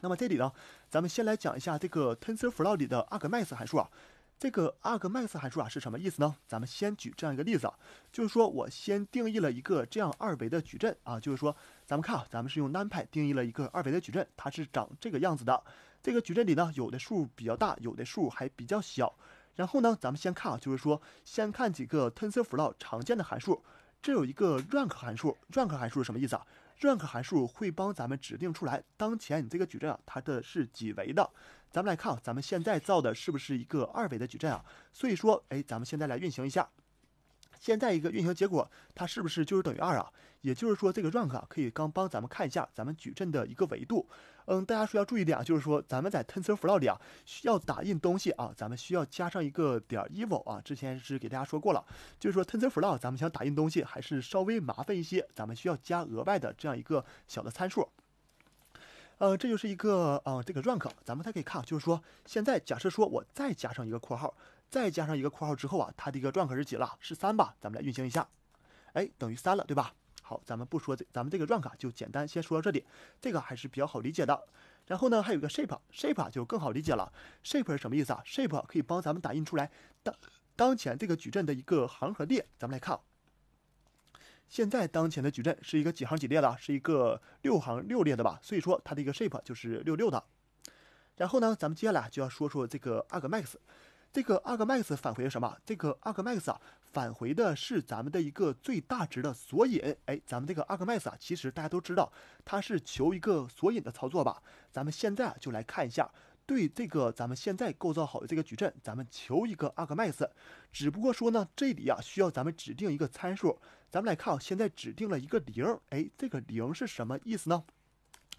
那么这里呢，咱们先来讲一下这个 TensorFlow 里的 argmax 函数啊。这个 argmax 函数啊是什么意思呢？咱们先举这样一个例子啊，就是说我先定义了一个这样二维的矩阵啊，就是说咱们看啊，咱们是用 NumPy 定义了一个二维的矩阵，它是长这个样子的。这个矩阵里呢，有的数比较大，有的数还比较小。然后呢，咱们先看啊，就是说先看几个 TensorFlow 常见的函数。这有一个 rank 函数，rank 函数是什么意思啊？rank 函数会帮咱们指定出来，当前你这个矩阵啊，它的是几维的。咱们来看，咱们现在造的是不是一个二维的矩阵啊？所以说，哎，咱们现在来运行一下，现在一个运行结果，它是不是就是等于二啊？也就是说，这个 rank 啊，可以刚帮咱们看一下，咱们矩阵的一个维度。嗯，大家说要注意点啊，就是说咱们在 TensorFlow 里啊，需要打印东西啊，咱们需要加上一个点 e v o l 啊。之前是给大家说过了，就是说 TensorFlow，咱们想打印东西还是稍微麻烦一些，咱们需要加额外的这样一个小的参数。呃，这就是一个呃这个 rank，咱们才可以看，就是说现在假设说我再加上一个括号，再加上一个括号之后啊，它的一个 rank 是几了？是三吧？咱们来运行一下，哎，等于三了，对吧？好，咱们不说这，咱们这个 r n 卡就简单先说到这里，这个还是比较好理解的。然后呢，还有个 shape，shape 就更好理解了。shape 是什么意思啊？shape 可以帮咱们打印出来当当前这个矩阵的一个行和列。咱们来看，现在当前的矩阵是一个几行几列的？是一个六行六列的吧？所以说它的一个 shape 就是六六的。然后呢，咱们接下来就要说说这个 argmax。这个 argmax 返回的什么？这个 argmax 啊，返回的是咱们的一个最大值的索引。哎，咱们这个 argmax 啊，其实大家都知道，它是求一个索引的操作吧？咱们现在啊，就来看一下，对这个咱们现在构造好的这个矩阵，咱们求一个 argmax，只不过说呢，这里啊，需要咱们指定一个参数。咱们来看，啊，现在指定了一个零。哎，这个零是什么意思呢？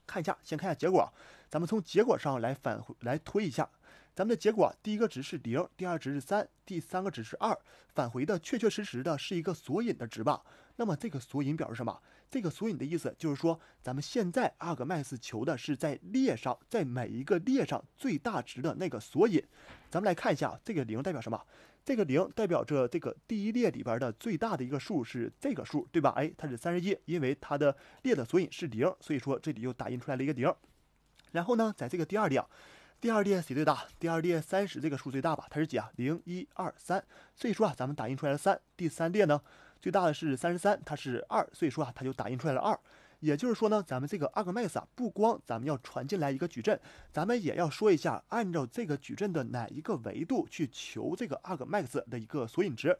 看一下，先看一下结果，咱们从结果上来返回来推一下。咱们的结果，第一个值是零，第二值是三，第三个值是二，返回的确确实实的是一个索引的值吧？那么这个索引表示什么？这个索引的意思就是说，咱们现在阿格麦斯求的是在列上，在每一个列上最大值的那个索引。咱们来看一下，这个零代表什么？这个零代表着这个第一列里边的最大的一个数是这个数，对吧？哎，它是三十一，因为它的列的索引是零，所以说这里又打印出来了一个零。然后呢，在这个第二列。第二列谁最大？第二列三十这个数最大吧，它是几啊？零一二三，所以说啊，咱们打印出来了三。第三列呢，最大的是三十三，它是二，所以说啊，它就打印出来了二。也就是说呢，咱们这个 argmax 啊，不光咱们要传进来一个矩阵，咱们也要说一下，按照这个矩阵的哪一个维度去求这个 argmax 的一个索引值。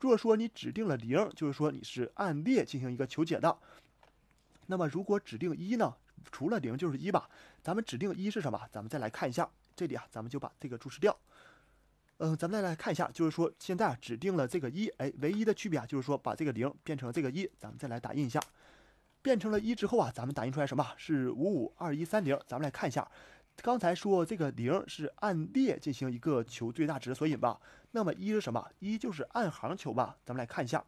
如果说你指定了零，就是说你是按列进行一个求解的，那么如果指定一呢，除了零就是一吧。咱们指定一是什么？咱们再来看一下，这里啊，咱们就把这个注释掉。嗯，咱们再来看一下，就是说现在啊，指定了这个一，哎，唯一的区别啊，就是说把这个零变成了这个一。咱们再来打印一下，变成了一之后啊，咱们打印出来什么？是五五二一三零。咱们来看一下，刚才说这个零是按列进行一个求最大值的索引吧。那么一是什么？一就是按行求吧。咱们来看一下，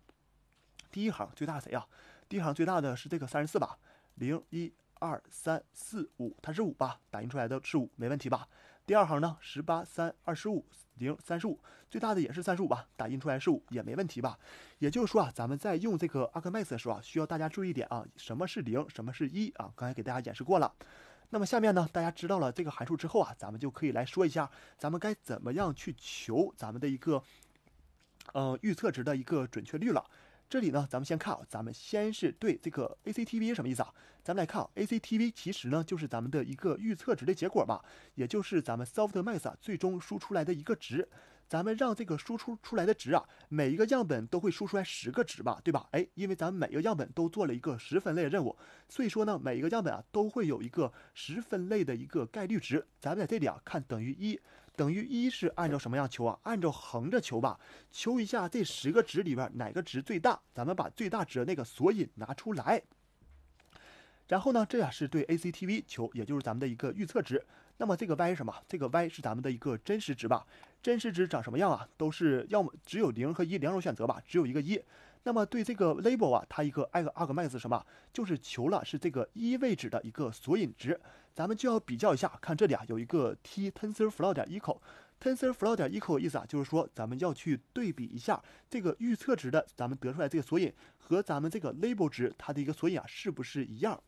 第一行最大谁啊？第一行最大的是这个三十四吧，零一。二三四五，它是五吧？打印出来的是五，没问题吧？第二行呢，十八三二十五零三十五，最大的也是三十五吧？打印出来是五也没问题吧？也就是说啊，咱们在用这个阿克曼斯的时候啊，需要大家注意点啊，什么是零，什么是一啊？刚才给大家演示过了。那么下面呢，大家知道了这个函数之后啊，咱们就可以来说一下，咱们该怎么样去求咱们的一个，呃，预测值的一个准确率了。这里呢，咱们先看啊，咱们先是对这个 ACTV 什么意思啊？咱们来看啊，ACTV 其实呢就是咱们的一个预测值的结果吧，也就是咱们 Softmax 最终输出来的一个值。咱们让这个输出出来的值啊，每一个样本都会输出来十个值吧，对吧？哎，因为咱们每个样本都做了一个十分类的任务，所以说呢，每一个样本啊都会有一个十分类的一个概率值。咱们在这里啊看等于一。等于一是按照什么样求啊？按照横着求吧，求一下这十个值里边哪个值最大，咱们把最大值的那个索引拿出来。然后呢，这呀是对 ACTV 求，也就是咱们的一个预测值。那么这个 Y 是什么？这个 Y 是咱们的一个真实值吧？真实值长什么样啊？都是要么只有零和一两种选择吧，只有一个一。那么对这个 label 啊，它一个 argmax 什么？就是求了是这个一位置的一个索引值。咱们就要比较一下，看这里啊有一个 t tensor f l o w 点 equal，tensor f l o w 点 equal 意思啊就是说咱们要去对比一下这个预测值的，咱们得出来这个索引和咱们这个 label 值它的一个索引啊是不是一样？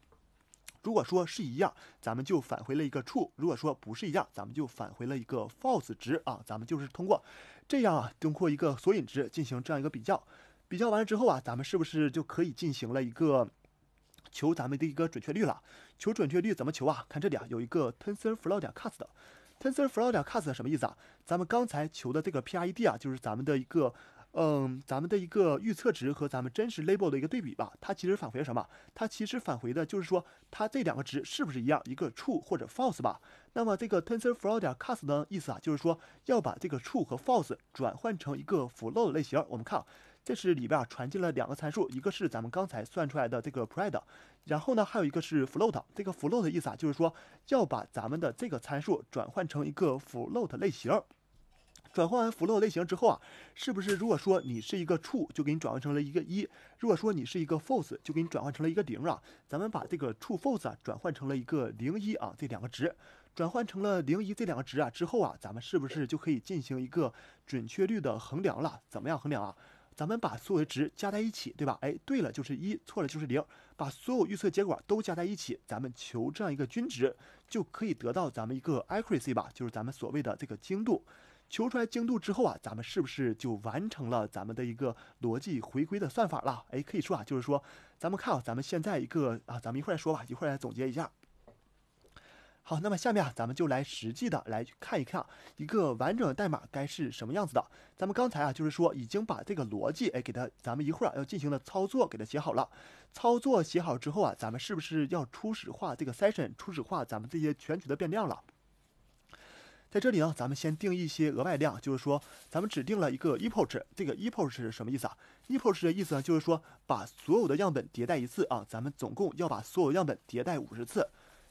如果说是一样，咱们就返回了一个 true；如果说不是一样，咱们就返回了一个 false 值啊。咱们就是通过这样啊通过一个索引值进行这样一个比较。比较完了之后啊，咱们是不是就可以进行了一个求咱们的一个准确率了？求准确率怎么求啊？看这里啊，有一个 tensor f l o w 点 .cast 的 tensor f l o w 点 .cast 什么意思啊？咱们刚才求的这个 P R E D 啊，就是咱们的一个嗯，咱们的一个预测值和咱们真实 label 的一个对比吧。它其实返回什么？它其实返回的就是说它这两个值是不是一样？一个 True 或者 False 吧。那么这个 tensor f l o w 点 .cast 的意思啊，就是说要把这个 True 和 False 转换成一个 f l o w 的类型。我们看啊。这是里边啊传进了两个参数，一个是咱们刚才算出来的这个 pred，然后呢还有一个是 float。这个 float 的意思啊，就是说要把咱们的这个参数转换成一个 float 类型。转换完 float 类型之后啊，是不是如果说你是一个 true，就给你转换成了一个一；如果说你是一个 false，就给你转换成了一个零啊。咱们把这个 true、false 啊转换成了一个零一啊这两个值，转换成了零一这两个值啊之后啊，咱们是不是就可以进行一个准确率的衡量了？怎么样衡量啊？咱们把所有的值加在一起，对吧？哎，对了，就是一，错了就是零，把所有预测结果都加在一起，咱们求这样一个均值，就可以得到咱们一个 accuracy 吧，就是咱们所谓的这个精度。求出来精度之后啊，咱们是不是就完成了咱们的一个逻辑回归的算法了？哎，可以说啊，就是说，咱们看，啊，咱们现在一个啊，咱们一会儿来说吧，一会儿来总结一下。好，那么下面啊，咱们就来实际的来看一看啊，一个完整的代码该是什么样子的。咱们刚才啊，就是说已经把这个逻辑哎，给它，咱们一会儿啊要进行的操作，给它写好了。操作写好之后啊，咱们是不是要初始化这个 session，初始化咱们这些全局的变量了？在这里呢，咱们先定一些额外量，就是说，咱们指定了一个 epoch，这个 epoch 是什么意思啊？epoch 的意思呢，就是说把所有的样本迭代一次啊，咱们总共要把所有样本迭代五十次。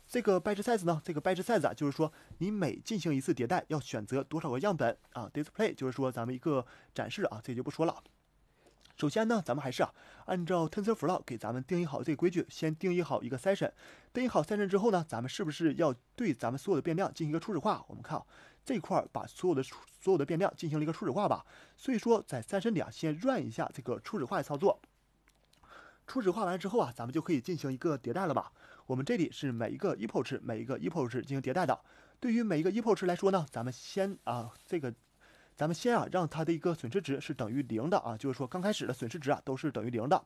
这个 batch size 呢？这个 batch size 啊，就是说你每进行一次迭代要选择多少个样本啊？display 就是说咱们一个展示啊，这就不说了。首先呢，咱们还是啊，按照 TensorFlow 给咱们定义好这个规矩，先定义好一个 session。定义好 session 之后呢，咱们是不是要对咱们所有的变量进行一个初始化？我们看啊，这块把所有的所有的变量进行了一个初始化吧。所以说，在 session 里啊，先 run 一下这个初始化的操作。初始化完之后啊，咱们就可以进行一个迭代了吧？我们这里是每一个 epoch 每一个 epoch 进行迭代的。对于每一个 epoch 来说呢，咱们先啊这个，咱们先啊让它的一个损失值是等于零的啊，就是说刚开始的损失值啊都是等于零的。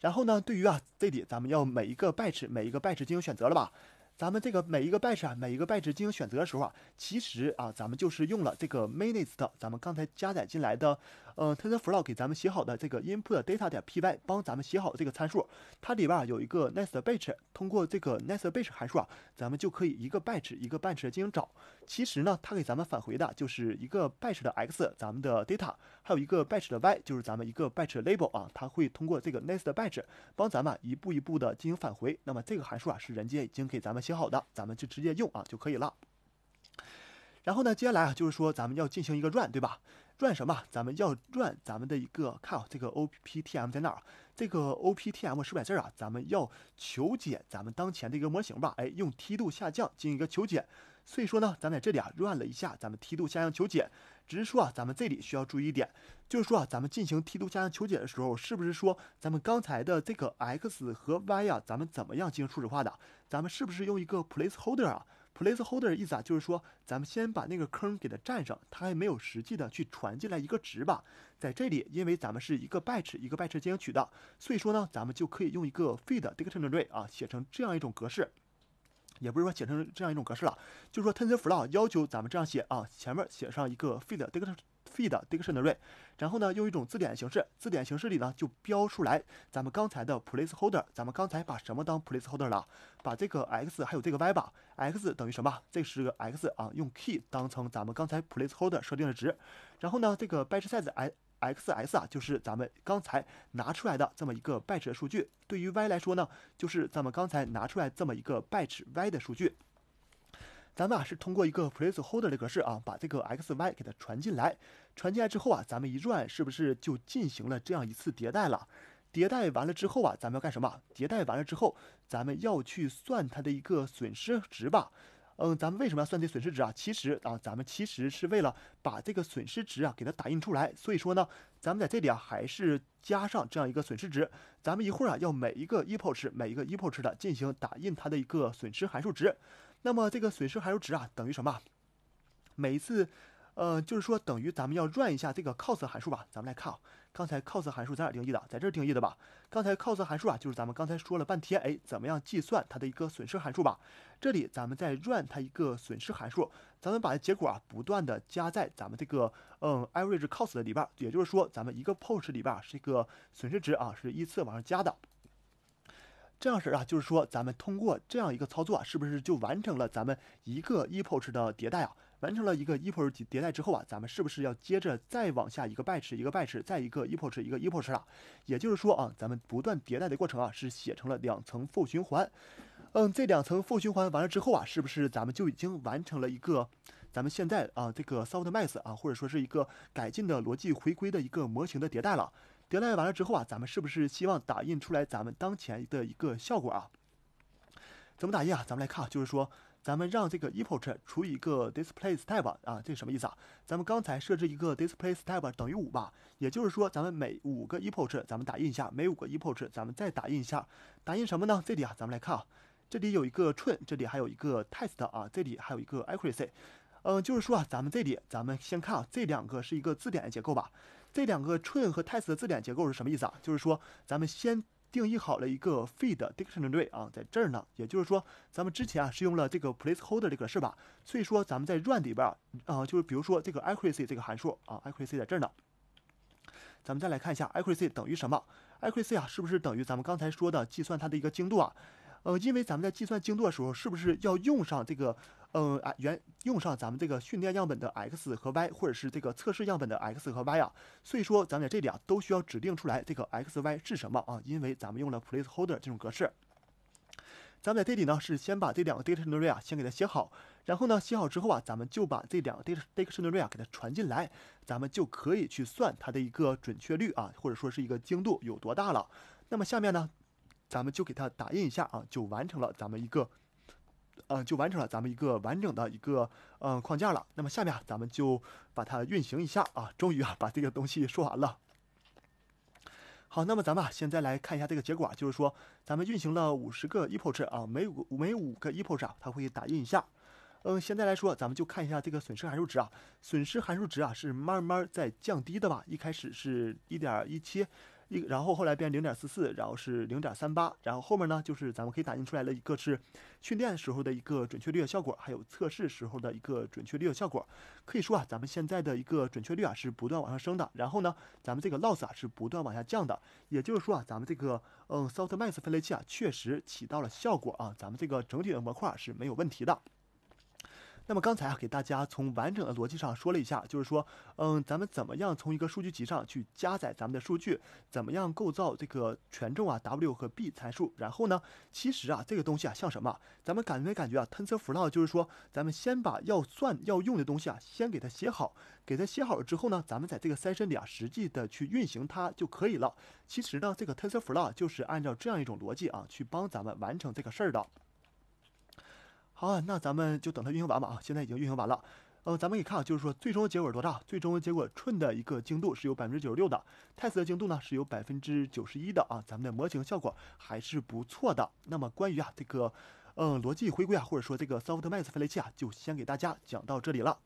然后呢，对于啊这里咱们要每一个 batch 每一个 batch 进行选择了吧？咱们这个每一个 batch 每一个 batch 进行选择的时候啊，其实啊咱们就是用了这个 mnist，咱们刚才加载进来的。嗯，TensorFlow 给咱们写好的这个 input data 点 py，帮咱们写好这个参数。它里边啊有一个 next batch，通过这个 next batch 函数啊，咱们就可以一个 batch 一个 batch 进行找。其实呢，它给咱们返回的就是一个 batch 的 x，咱们的 data，还有一个 batch 的 y，就是咱们一个 batch label 啊。它会通过这个 next batch 帮咱们一步一步的进行返回。那么这个函数啊是人家已经给咱们写好的，咱们就直接用啊就可以了。然后呢，接下来啊就是说咱们要进行一个 run，对吧？转什么？咱们要转咱们的一个，看啊，这个 O P T M 在那儿这个 O P T M 是不是这儿啊？咱们要求解咱们当前的一个模型吧，哎，用梯度下降进行一个求解。所以说呢，咱在这里啊转了一下，咱们梯度下降求解。只是说啊，咱们这里需要注意一点，就是说啊，咱们进行梯度下降求解的时候，是不是说咱们刚才的这个 x 和 y 啊，咱们怎么样进行初始化的？咱们是不是用一个 placeholder 啊？Placeholder 的意思啊，就是说，咱们先把那个坑给它占上，它还没有实际的去传进来一个值吧。在这里，因为咱们是一个 batch 一个 batch 进行取的，所以说呢，咱们就可以用一个 feed dictionary 啊写成这样一种格式，也不是说写成这样一种格式了，就是说 TensorFlow 要求咱们这样写啊，前面写上一个 feed d i c t i o n r y feed dictionary，然后呢，用一种字典形式，字典形式里呢就标出来咱们刚才的 placeholder，咱们刚才把什么当 placeholder 了？把这个 x 还有这个 y 吧，x 等于什么？这是个 x 啊，用 key 当成咱们刚才 placeholder 设定的值，然后呢，这个 batch size i。x s 啊，就是咱们刚才拿出来的这么一个 batch 数据，对于 y 来说呢，就是咱们刚才拿出来这么一个 batch y 的数据。咱们啊是通过一个 placeholder 的格式啊，把这个 x y 给它传进来。传进来之后啊，咱们一 run 是不是就进行了这样一次迭代了？迭代完了之后啊，咱们要干什么？迭代完了之后，咱们要去算它的一个损失值吧。嗯，咱们为什么要算这损失值啊？其实啊，咱们其实是为了把这个损失值啊给它打印出来。所以说呢，咱们在这里啊还是加上这样一个损失值。咱们一会儿啊要每一个 epoch 每一个 epoch 的进行打印它的一个损失函数值。那么这个损失函数值啊，等于什么？每一次，呃，就是说等于咱们要 run 一下这个 cos 函数吧。咱们来看啊，刚才 cos 函数在哪定义的？在这儿定义的吧。刚才 cos 函数啊，就是咱们刚才说了半天，哎，怎么样计算它的一个损失函数吧？这里咱们再 run 它一个损失函数，咱们把结果啊不断的加在咱们这个嗯 average cost 的里边也就是说，咱们一个 post 里边啊是一个损失值啊，是依次往上加的。这样式啊，就是说，咱们通过这样一个操作啊，是不是就完成了咱们一个 epoch 的迭代啊？完成了一个 epoch 迭代之后啊，咱们是不是要接着再往下一个 batch 一个 batch，再一个 epoch 一个 epoch 了？也就是说啊，咱们不断迭代的过程啊，是写成了两层 for 循环。嗯，这两层 for 循环完了之后啊，是不是咱们就已经完成了一个咱们现在啊这个 soft max 啊，或者说是一个改进的逻辑回归的一个模型的迭代了？迭代完了之后啊，咱们是不是希望打印出来咱们当前的一个效果啊？怎么打印啊？咱们来看啊，就是说咱们让这个 epoch 除以一个 display step 啊，这什么意思啊？咱们刚才设置一个 display step 等于五吧，也就是说咱们每五个 epoch 咱们打印一下，每五个 epoch 咱们再打印一下，打印什么呢？这里啊，咱们来看啊，这里有一个 t r a e n 这里还有一个 test 啊，这里还有一个 accuracy，嗯，就是说啊，咱们这里咱们先看啊，这两个是一个字典的结构吧。这两个 train 和 test 的字典结构是什么意思啊？就是说，咱们先定义好了一个 feed dictionary 啊，在这儿呢，也就是说，咱们之前啊是用了这个 placeholder 这个是吧？所以说，咱们在 run 里边啊，啊，就是比如说这个 accuracy 这个函数啊，accuracy 在这儿呢。咱们再来看一下 accuracy 等于什么？accuracy 啊，是不是等于咱们刚才说的计算它的一个精度啊？呃，因为咱们在计算精度的时候，是不是要用上这个？嗯，啊原用上咱们这个训练样本的 x 和 y，或者是这个测试样本的 x 和 y 啊，所以说咱们在这里啊都需要指定出来这个 x、y 是什么啊，因为咱们用了 placeholder 这种格式。咱们在这里呢是先把这两个 d i c t i o n a r y 啊先给它写好，然后呢写好之后啊，咱们就把这两个 d a t a o n t a r a y 啊给它传进来，咱们就可以去算它的一个准确率啊，或者说是一个精度有多大了。那么下面呢，咱们就给它打印一下啊，就完成了咱们一个。嗯，就完成了咱们一个完整的一个嗯框架了。那么下面咱们就把它运行一下啊。终于啊把这个东西说完了。好，那么咱们现在来看一下这个结果，就是说咱们运行了五十个 epoch 啊，每五每五个 epoch 啊，它会打印一下。嗯，现在来说咱们就看一下这个损失函数值啊，损失函数值啊是慢慢在降低的吧？一开始是一点一七。一，然后后来变零点四四，然后是零点三八，然后后面呢，就是咱们可以打印出来的一个是训练时候的一个准确率的效果，还有测试时候的一个准确率的效果。可以说啊，咱们现在的一个准确率啊是不断往上升的，然后呢，咱们这个 loss 啊是不断往下降的。也就是说啊，咱们这个嗯 softmax 分类器啊确实起到了效果啊，咱们这个整体的模块是没有问题的。那么刚才啊，给大家从完整的逻辑上说了一下，就是说，嗯，咱们怎么样从一个数据集上去加载咱们的数据，怎么样构造这个权重啊，W 和 B 参数，然后呢，其实啊，这个东西啊，像什么，咱们感没感觉啊，TensorFlow 就是说，咱们先把要算要用的东西啊，先给它写好，给它写好了之后呢，咱们在这个三 n 里啊，实际的去运行它就可以了。其实呢，这个 TensorFlow 就是按照这样一种逻辑啊，去帮咱们完成这个事儿的。好，那咱们就等它运行完吧啊，现在已经运行完了。呃，咱们可以看，就是说最终结果是多大？最终结果 t u n 的一个精度是有百分之九十六的 t e s t 的精度呢是有百分之九十一的啊。咱们的模型效果还是不错的。那么关于啊这个，呃逻辑回归啊，或者说这个 Softmax 分类器啊，就先给大家讲到这里了。